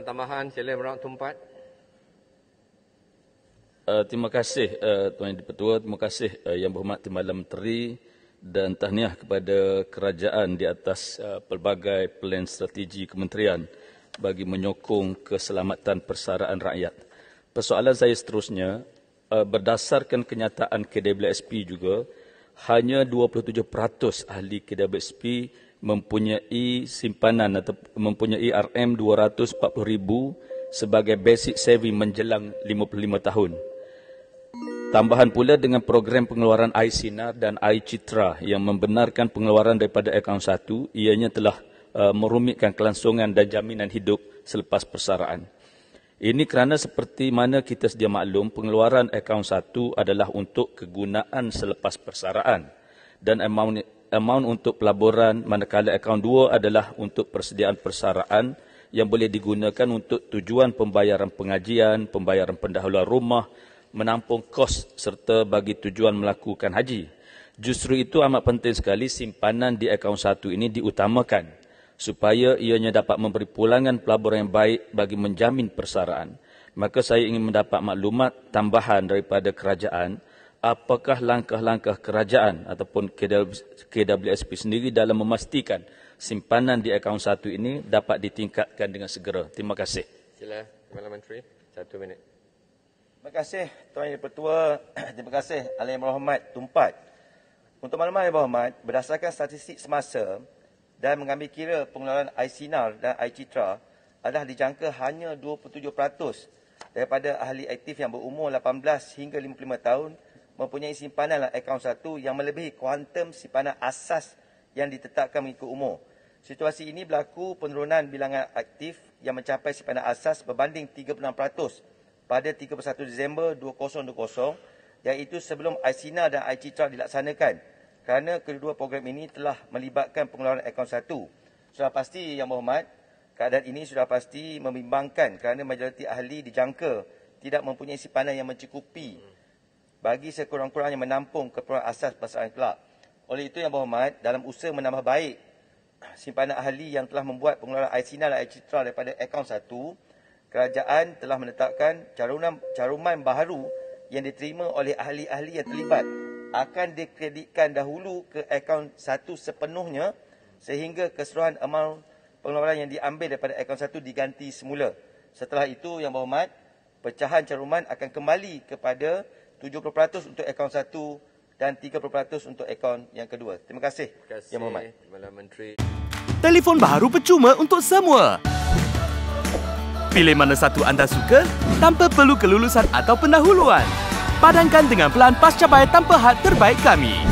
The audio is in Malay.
tambahan sila berang tumpat. Uh, eh, terima kasih uh, Tuan Yang Dipertua, terima kasih uh, Yang Berhormat Timbalan Menteri dan tahniah kepada kerajaan di atas uh, pelbagai plan strategi kementerian bagi menyokong keselamatan persaraan rakyat. Persoalan saya seterusnya, uh, berdasarkan kenyataan KWSP juga, hanya 27% ahli KWSP mempunyai simpanan atau mempunyai RM240,000 sebagai basic saving menjelang 55 tahun. Tambahan pula dengan program pengeluaran iSinar dan iCitra yang membenarkan pengeluaran daripada akaun satu, ianya telah uh, merumitkan kelangsungan dan jaminan hidup selepas persaraan. Ini kerana seperti mana kita sedia maklum, pengeluaran akaun satu adalah untuk kegunaan selepas persaraan dan amount amount untuk pelaburan manakala akaun 2 adalah untuk persediaan persaraan yang boleh digunakan untuk tujuan pembayaran pengajian, pembayaran pendahuluan rumah, menampung kos serta bagi tujuan melakukan haji. Justru itu amat penting sekali simpanan di akaun 1 ini diutamakan supaya ianya dapat memberi pulangan pelaburan yang baik bagi menjamin persaraan. Maka saya ingin mendapat maklumat tambahan daripada kerajaan apakah langkah-langkah kerajaan ataupun KWSP sendiri dalam memastikan simpanan di akaun satu ini dapat ditingkatkan dengan segera. Terima kasih. Sila, Kepala Menteri, satu minit. Terima kasih Tuan Yang Pertua, terima kasih Alim Rahmat Tumpat. Untuk maklumat Yang Berhormat, berdasarkan statistik semasa dan mengambil kira pengeluaran iSinar dan iCitra adalah dijangka hanya 27% daripada ahli aktif yang berumur 18 hingga 55 tahun mempunyai simpanan dalam akaun satu yang melebihi kuantum simpanan asas yang ditetapkan mengikut umur. Situasi ini berlaku penurunan bilangan aktif yang mencapai simpanan asas berbanding 36% pada 31 Disember 2020 iaitu sebelum ICINA dan ICITRA dilaksanakan kerana kedua program ini telah melibatkan pengeluaran akaun satu. Sudah pasti Yang Berhormat, keadaan ini sudah pasti membimbangkan kerana majoriti ahli dijangka tidak mempunyai simpanan yang mencukupi bagi sekurang-kurangnya menampung keperluan asas pasaran kelab. Oleh itu yang berhormat, dalam usaha menambah baik simpanan ahli yang telah membuat pengeluaran air sinar dan air citra daripada akaun satu, kerajaan telah menetapkan caruman, caruman baru yang diterima oleh ahli-ahli yang terlibat akan dikreditkan dahulu ke akaun satu sepenuhnya sehingga keseluruhan amount pengeluaran yang diambil daripada akaun satu diganti semula. Setelah itu, Yang Berhormat, pecahan caruman akan kembali kepada 70% untuk akaun satu dan 30% untuk akaun yang kedua. Terima kasih, Terima kasih. Yang Mohamad. Terima kasih, Telefon baru percuma untuk semua. Pilih mana satu anda suka tanpa perlu kelulusan atau pendahuluan. Padankan dengan pelan pasca bayar tanpa had terbaik kami.